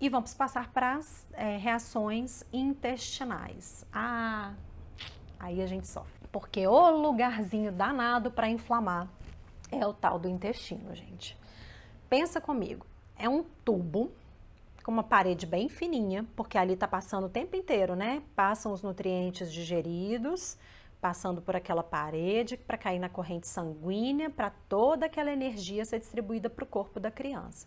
e vamos passar para as é, reações intestinais. Ah, aí a gente sofre. Porque o lugarzinho danado para inflamar é o tal do intestino, gente. Pensa comigo, é um tubo com uma parede bem fininha, porque ali está passando o tempo inteiro, né? Passam os nutrientes digeridos, passando por aquela parede para cair na corrente sanguínea, para toda aquela energia ser distribuída para o corpo da criança.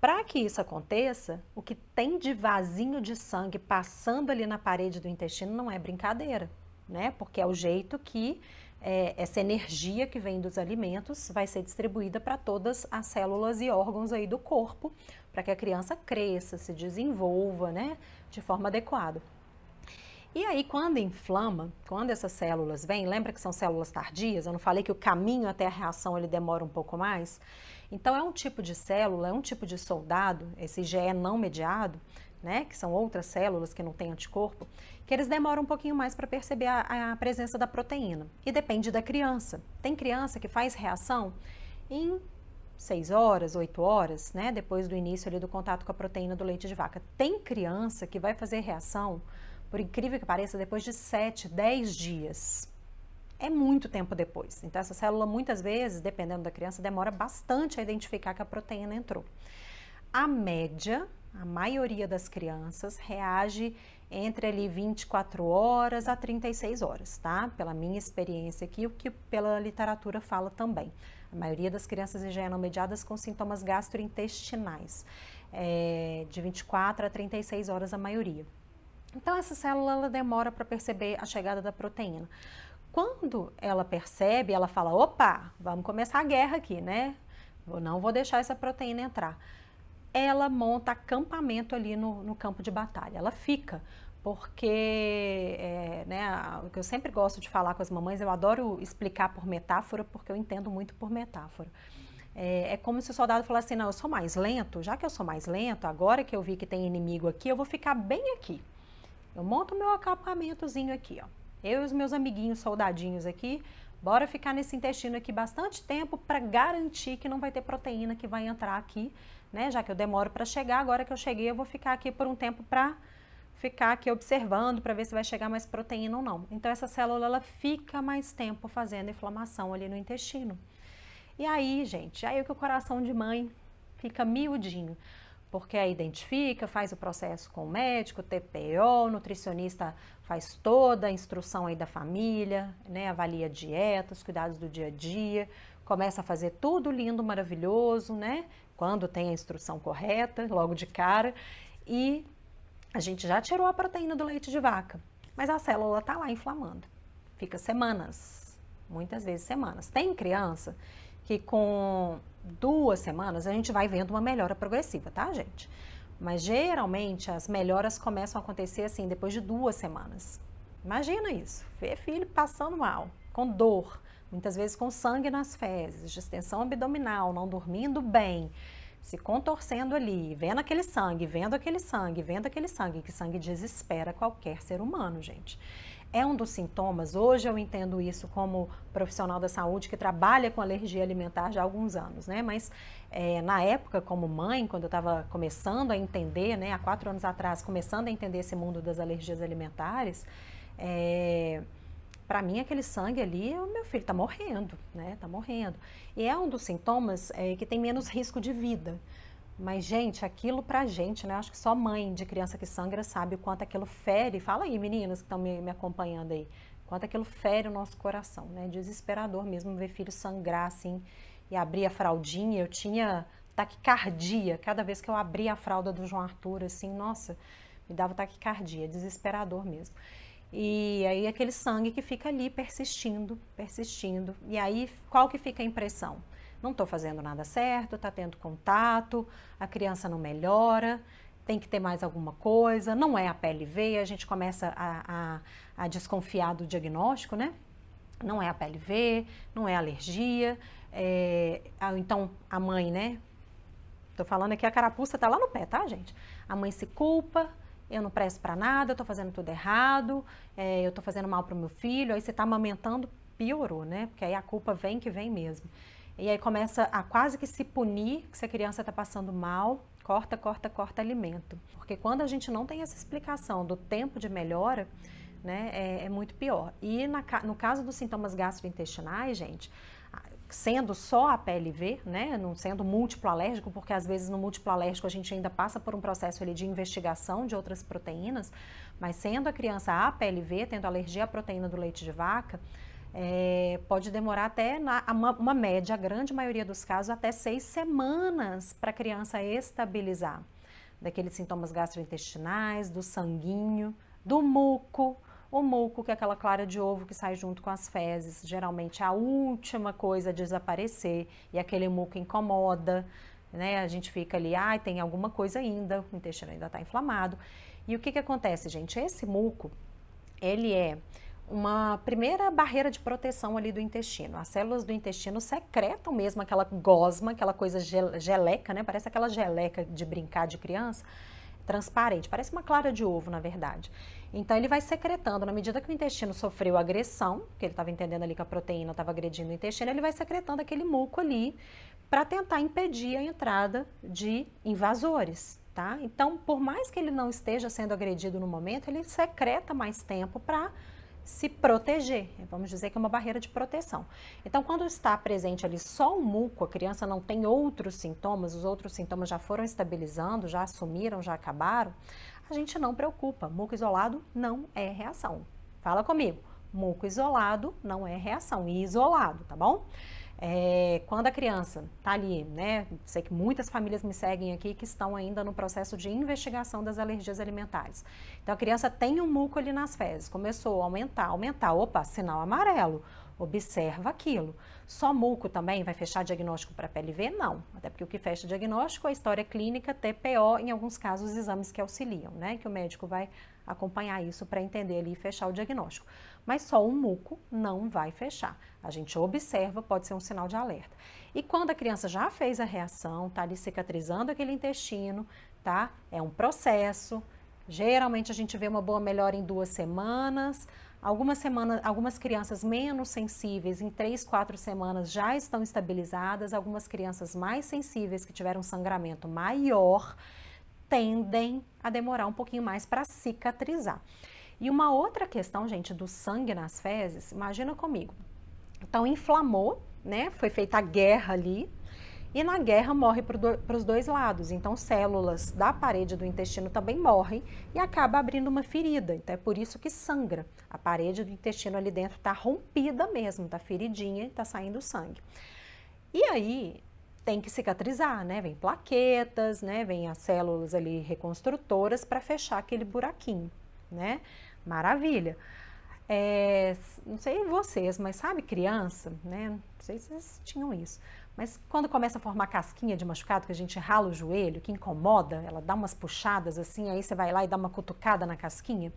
Para que isso aconteça, o que tem de vasinho de sangue passando ali na parede do intestino não é brincadeira, né? Porque é o jeito que é, essa energia que vem dos alimentos vai ser distribuída para todas as células e órgãos aí do corpo, para que a criança cresça, se desenvolva, né? De forma adequada. E aí, quando inflama, quando essas células vêm, lembra que são células tardias? Eu não falei que o caminho até a reação ele demora um pouco mais? Então, é um tipo de célula, é um tipo de soldado, esse IgE não mediado, né, que são outras células que não têm anticorpo, que eles demoram um pouquinho mais para perceber a, a presença da proteína. E depende da criança. Tem criança que faz reação em 6 horas, 8 horas, né, depois do início ali do contato com a proteína do leite de vaca. Tem criança que vai fazer reação por incrível que pareça, depois de 7, 10 dias. É muito tempo depois. Então, essa célula, muitas vezes, dependendo da criança, demora bastante a identificar que a proteína entrou. A média, a maioria das crianças reage entre ali 24 horas a 36 horas, tá? Pela minha experiência aqui, o que pela literatura fala também. A maioria das crianças já eram mediadas com sintomas gastrointestinais, é, de 24 a 36 horas a maioria. Então, essa célula ela demora para perceber a chegada da proteína. Quando ela percebe, ela fala: opa, vamos começar a guerra aqui, né? Eu não vou deixar essa proteína entrar. Ela monta acampamento ali no, no campo de batalha, ela fica. Porque, é, né, o que eu sempre gosto de falar com as mamães, eu adoro explicar por metáfora, porque eu entendo muito por metáfora. É, é, como se o soldado falasse assim: não, eu sou mais lento, já que eu sou mais lento, agora que eu vi que tem inimigo aqui, eu vou ficar bem aqui. Eu monto meu acampamentozinho aqui, ó. Eu e os meus amiguinhos soldadinhos aqui, bora ficar nesse intestino aqui bastante tempo para garantir que não vai ter proteína que vai entrar aqui, né? Já que eu demoro para chegar, agora que eu cheguei, eu vou ficar aqui por um tempo para ficar aqui observando para ver se vai chegar mais proteína ou não. Então essa célula ela fica mais tempo fazendo inflamação ali no intestino. E aí, gente, aí é que o coração de mãe fica miudinho porque aí identifica, faz o processo com o médico, TPO, o nutricionista faz toda a instrução aí da família, né, avalia dietas, cuidados do dia a dia, começa a fazer tudo lindo, maravilhoso, né, quando tem a instrução correta, logo de cara, e a gente já tirou a proteína do leite de vaca, mas a célula tá lá inflamando, fica semanas, muitas vezes semanas. Tem criança que com duas semanas a gente vai vendo uma melhora progressiva, tá, gente? Mas geralmente as melhoras começam a acontecer assim depois de duas semanas. Imagina isso, ver filho passando mal, com dor, muitas vezes com sangue nas fezes, distensão abdominal, não dormindo bem, se contorcendo ali, vendo aquele sangue, vendo aquele sangue, vendo aquele sangue, que sangue desespera qualquer ser humano, gente é um dos sintomas. Hoje eu entendo isso como profissional da saúde que trabalha com alergia alimentar já há alguns anos, né? Mas é, na época, como mãe, quando eu estava começando a entender, né, há quatro anos atrás, começando a entender esse mundo das alergias alimentares, é, para mim aquele sangue ali, o meu filho está morrendo, né? Está morrendo. E é um dos sintomas é, que tem menos risco de vida. Mas, gente, aquilo pra gente, né? Acho que só mãe de criança que sangra sabe o quanto aquilo fere. Fala aí, meninas que estão me, me, acompanhando aí. Quanto aquilo fere o nosso coração, né? Desesperador mesmo ver filho sangrar assim e abrir a fraldinha. Eu tinha taquicardia cada vez que eu abria a fralda do João Arthur, assim, nossa, me dava taquicardia, desesperador mesmo. E aí aquele sangue que fica ali persistindo, persistindo. E aí qual que fica a impressão? não estou fazendo nada certo, está tendo contato, a criança não melhora, tem que ter mais alguma coisa, não é a pele PLV, a gente começa a, a, a desconfiar do diagnóstico, né? Não é a pele ver, não é alergia, é, então a mãe, né? Tô falando aqui, a carapuça tá lá no pé, tá, gente? A mãe se culpa, eu não presto para nada, eu tô fazendo tudo errado, é, eu tô fazendo mal pro meu filho, aí você tá amamentando, piorou, né? Porque aí a culpa vem que vem mesmo. E aí começa a quase que se punir que se a criança está passando mal, corta, corta, corta alimento. Porque quando a gente não tem essa explicação do tempo de melhora, né, é, é muito pior. E na, no caso dos sintomas gastrointestinais, gente, sendo só a PLV, né, não sendo múltiplo alérgico, porque às vezes no múltiplo alérgico a gente ainda passa por um processo ali de investigação de outras proteínas, mas sendo a criança a PLV, tendo alergia à proteína do leite de vaca, é, pode demorar até, na, uma, uma, média, a grande maioria dos casos, até seis semanas para a criança estabilizar. Daqueles sintomas gastrointestinais, do sanguinho, do muco. O muco, que é aquela clara de ovo que sai junto com as fezes, geralmente a última coisa a desaparecer, e aquele muco incomoda, né? A gente fica ali, ai, ah, tem alguma coisa ainda, o intestino ainda está inflamado. E o que, que acontece, gente? Esse muco, ele é uma primeira barreira de proteção ali do intestino. As células do intestino secretam mesmo aquela gosma, aquela coisa geleca, né? Parece aquela geleca de brincar de criança transparente, parece uma clara de ovo, na verdade. Então ele vai secretando, na medida que o intestino sofreu agressão, que ele estava entendendo ali que a proteína estava agredindo o intestino, ele vai secretando aquele muco ali para tentar impedir a entrada de invasores, tá? Então, por mais que ele não esteja sendo agredido no momento, ele secreta mais tempo para se proteger. Vamos dizer que é uma barreira de proteção. Então, quando está presente ali só o muco, a criança não tem outros sintomas, os outros sintomas já foram estabilizando, já assumiram, já acabaram, a gente não preocupa. Muco isolado não é reação. Fala comigo. Muco isolado não é reação, e isolado, tá bom? É, quando a criança está ali, né? Sei que muitas famílias me seguem aqui que estão ainda no processo de investigação das alergias alimentares. Então a criança tem um muco ali nas fezes, começou a aumentar, aumentar, opa, sinal amarelo. Observa aquilo. Só muco também vai fechar diagnóstico para PLV? Não. Até porque o que fecha diagnóstico é a história clínica, TPO, em alguns casos, exames que auxiliam, né? Que o médico vai acompanhar isso para entender ali e fechar o diagnóstico. Mas só um muco não vai fechar. A gente observa, pode ser um sinal de alerta. E quando a criança já fez a reação, está ali cicatrizando aquele intestino, tá? É um processo. Geralmente a gente vê uma boa melhora em duas semanas. Algumas, semanas, algumas crianças menos sensíveis, em três, quatro semanas, já estão estabilizadas. Algumas crianças mais sensíveis, que tiveram sangramento maior, tendem a demorar um pouquinho mais para cicatrizar. E uma outra questão, gente, do sangue nas fezes, imagina comigo. Então, inflamou, né? Foi feita a guerra ali. E na guerra morre para os dois lados. Então, células da parede do intestino também morrem e acaba abrindo uma ferida. Então, é por isso que sangra. A parede do intestino ali dentro está rompida mesmo, está feridinha e está saindo sangue. E aí, tem que cicatrizar, né? Vem plaquetas, né? Vem as células ali reconstrutoras para fechar aquele buraquinho, né? Maravilha. É, não sei vocês, mas sabe criança, né? Não sei se vocês tinham isso. Mas quando começa a formar casquinha de machucado, que a gente rala o joelho, que incomoda, ela dá umas puxadas assim, aí você vai lá e dá uma cutucada na casquinha.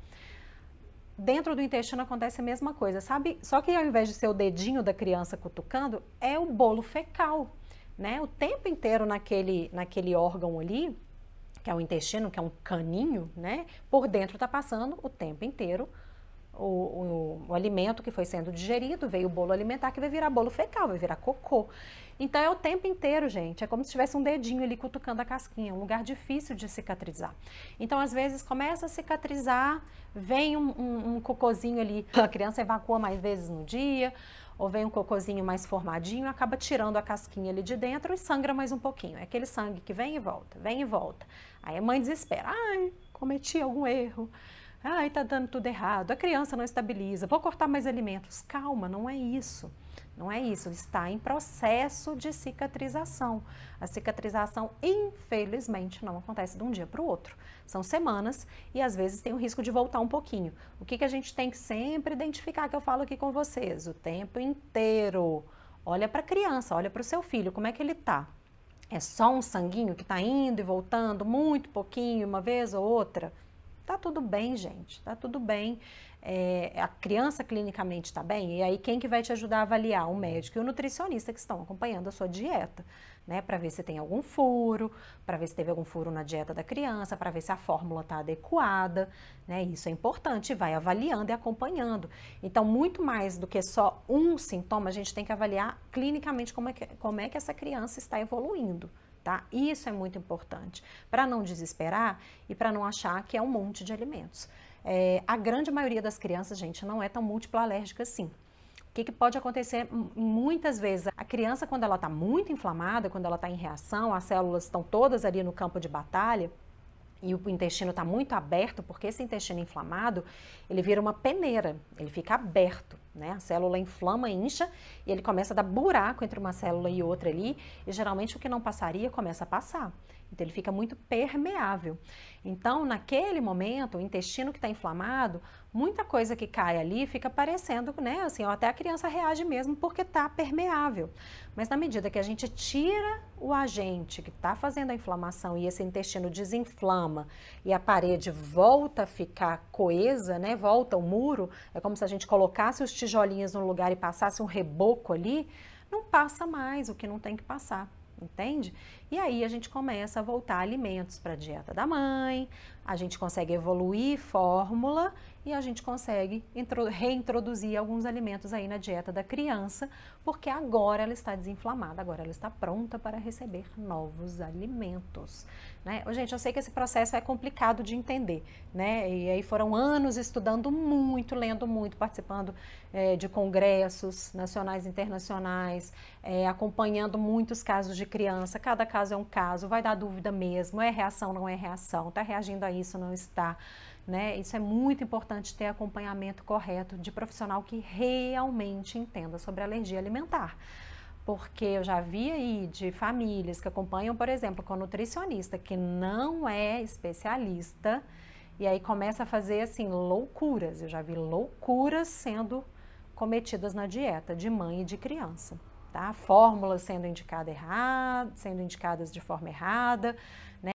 Dentro do intestino acontece a mesma coisa, sabe? Só que ao invés de ser o dedinho da criança cutucando, é o bolo fecal né, o tempo inteiro naquele, naquele órgão ali, que é o intestino, que é um caninho, né, por dentro está passando o tempo inteiro o, o, o, alimento que foi sendo digerido, veio o bolo alimentar que vai virar bolo fecal, vai virar cocô. Então é o tempo inteiro, gente. É como se tivesse um dedinho ali cutucando a casquinha, um lugar difícil de cicatrizar. Então, às vezes, começa a cicatrizar, vem um, um, um cocôzinho ali, a criança evacua mais vezes no dia, ou vem um cocôzinho mais formadinho, acaba tirando a casquinha ali de dentro e sangra mais um pouquinho. É aquele sangue que vem e volta, vem e volta. Aí a mãe desespera, ai, cometi algum erro. Ai, tá dando tudo errado, a criança não estabiliza, vou cortar mais alimentos. Calma, não é isso. Não é isso, está em processo de cicatrização. A cicatrização, infelizmente, não acontece de um dia para o outro. São semanas e às vezes tem o risco de voltar um pouquinho. O que, que a gente tem que sempre identificar, que eu falo aqui com vocês, o tempo inteiro. Olha para a criança, olha para o seu filho, como é que ele tá? É só um sanguinho que está indo e voltando, muito pouquinho, uma vez ou outra? Tá tudo bem, gente, tá tudo bem. É, a criança clinicamente está bem, e aí quem que vai te ajudar a avaliar? O médico e o nutricionista que estão acompanhando a sua dieta, né? Para ver se tem algum furo, para ver se teve algum furo na dieta da criança, para ver se a fórmula está adequada, né? Isso é importante, vai avaliando e acompanhando. Então, muito mais do que só um sintoma, a gente tem que avaliar clinicamente como é que, como é que essa criança está evoluindo tá? Isso é muito importante para não desesperar e para não achar que é um monte de alimentos. É, a grande maioria das crianças, gente, não é tão múltipla alérgica assim. O que, que, pode acontecer muitas vezes? A criança, quando ela está muito inflamada, quando ela está em reação, as células estão todas ali no campo de batalha, e o intestino está muito aberto, porque esse intestino inflamado, ele vira uma peneira, ele fica aberto, né? A célula inflama, incha e ele começa a dar buraco entre uma célula e outra ali, e geralmente o que não passaria começa a passar. Então, ele fica muito permeável. Então, naquele momento, o intestino que está inflamado, muita coisa que cai ali fica parecendo, né? Assim, ou até a criança reage mesmo porque está permeável. Mas na medida que a gente tira o agente que está fazendo a inflamação e esse intestino desinflama e a parede volta a ficar coesa, né? Volta o muro, é como se a gente colocasse os tijolinhos no lugar e passasse um reboco ali, não passa mais o que não tem que passar entende? E aí a gente começa a voltar alimentos para a dieta da mãe, a gente consegue evoluir fórmula e a gente consegue reintroduzir alguns alimentos aí na dieta da criança, porque agora ela está desinflamada, agora ela está pronta para receber novos alimentos. Né? Gente, eu sei que esse processo é complicado de entender, né? E aí foram anos estudando muito, lendo muito, participando é, de congressos nacionais e internacionais, é, acompanhando muitos casos de criança. Cada caso é um caso, vai dar dúvida mesmo, é reação, não é reação, está reagindo a isso, não está. Né? Isso é muito importante ter acompanhamento correto de profissional que realmente entenda sobre alergia alimentar. Porque eu já vi aí de famílias que acompanham, por exemplo, com nutricionista que não é especialista e aí começa a fazer assim loucuras. Eu já vi loucuras sendo cometidas na dieta de mãe e de criança. Tá? Fórmulas sendo indicadas errado, sendo indicadas de forma errada, né?